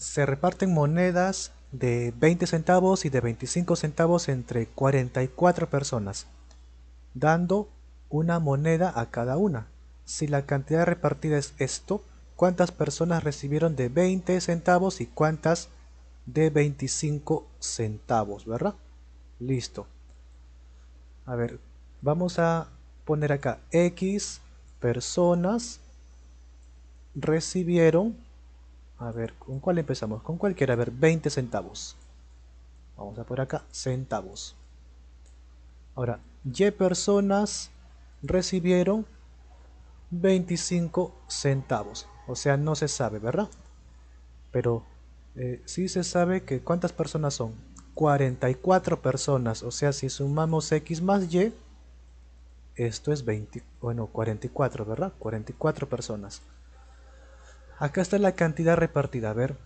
se reparten monedas de 20 centavos y de 25 centavos entre 44 personas, dando una moneda a cada una. Si la cantidad repartida es esto, ¿cuántas personas recibieron de 20 centavos y cuántas de 25 centavos, verdad? Listo. A ver, vamos a poner acá X personas recibieron a ver, ¿con cuál empezamos? Con cualquiera, a ver, 20 centavos. Vamos a por acá, centavos. Ahora, Y personas recibieron 25 centavos. O sea, no se sabe, ¿verdad? Pero eh, sí se sabe que cuántas personas son. 44 personas. O sea, si sumamos X más Y, esto es 20, bueno, 44, ¿verdad? 44 personas. Acá está la cantidad repartida, a ver.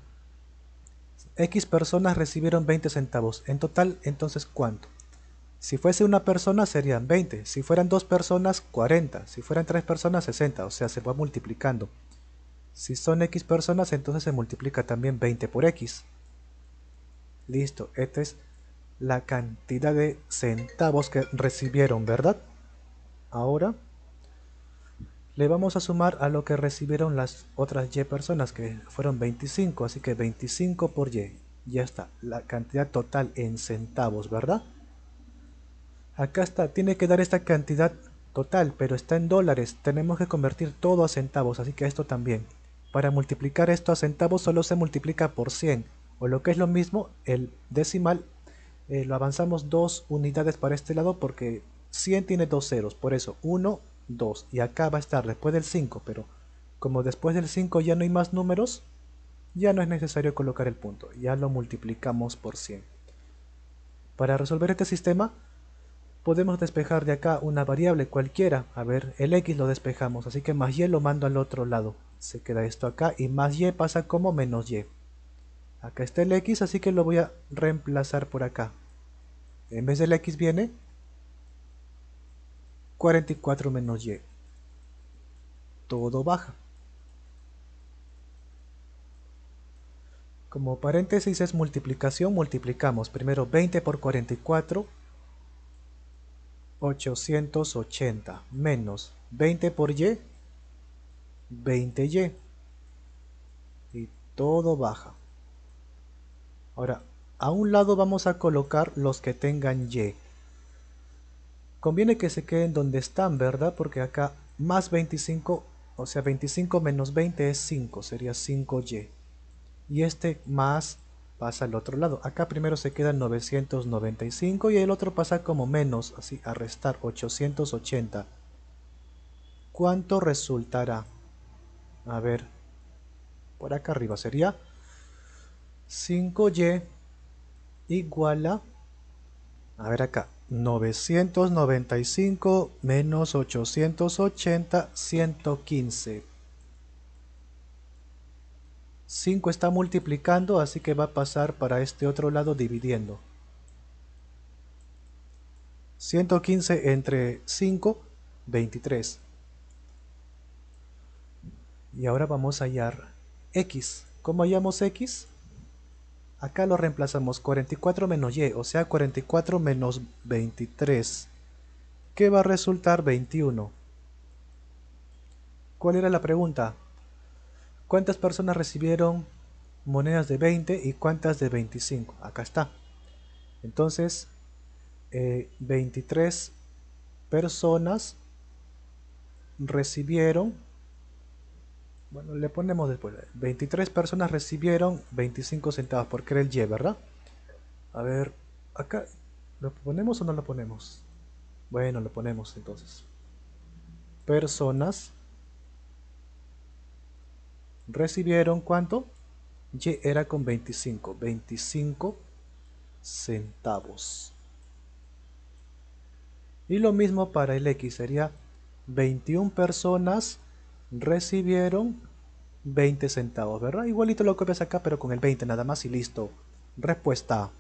X personas recibieron 20 centavos. En total, entonces, ¿cuánto? Si fuese una persona serían 20, si fueran dos personas 40, si fueran tres personas 60, o sea, se va multiplicando. Si son X personas, entonces se multiplica también 20 por X. Listo, esta es la cantidad de centavos que recibieron, ¿verdad? Ahora le vamos a sumar a lo que recibieron las otras y personas que fueron 25 así que 25 por y ya está la cantidad total en centavos verdad acá está tiene que dar esta cantidad total pero está en dólares tenemos que convertir todo a centavos así que esto también para multiplicar esto a centavos solo se multiplica por 100 o lo que es lo mismo el decimal eh, lo avanzamos dos unidades para este lado porque 100 tiene dos ceros por eso 1 2 y acá va a estar después del 5, pero como después del 5 ya no hay más números, ya no es necesario colocar el punto, ya lo multiplicamos por 100. Para resolver este sistema, podemos despejar de acá una variable cualquiera, a ver, el x lo despejamos, así que más y lo mando al otro lado, se queda esto acá y más y pasa como menos y. Acá está el x, así que lo voy a reemplazar por acá. En vez del x viene 44 menos y. Todo baja. Como paréntesis es multiplicación, multiplicamos primero 20 por 44, 880 menos 20 por y, 20y. Y todo baja. Ahora, a un lado vamos a colocar los que tengan y. Conviene que se queden donde están, ¿verdad? Porque acá más 25, o sea, 25 menos 20 es 5, sería 5y. Y este más pasa al otro lado. Acá primero se queda 995 y el otro pasa como menos, así a restar 880. ¿Cuánto resultará? A ver, por acá arriba sería 5y igual a... A ver acá, 995 menos 880, 115. 5 está multiplicando, así que va a pasar para este otro lado dividiendo. 115 entre 5, 23. Y ahora vamos a hallar x. ¿Cómo hallamos x? Acá lo reemplazamos 44 menos y, o sea 44 menos 23, que va a resultar 21. ¿Cuál era la pregunta? ¿Cuántas personas recibieron monedas de 20 y cuántas de 25? Acá está. Entonces, 23 eh, personas recibieron bueno, le ponemos después. 23 personas recibieron 25 centavos porque era el Y, ¿verdad? A ver, acá, ¿lo ponemos o no lo ponemos? Bueno, lo ponemos entonces. Personas recibieron cuánto? Y era con 25. 25 centavos. Y lo mismo para el X, sería 21 personas recibieron 20 centavos, ¿verdad? Igualito lo copias acá, pero con el 20 nada más y listo. Respuesta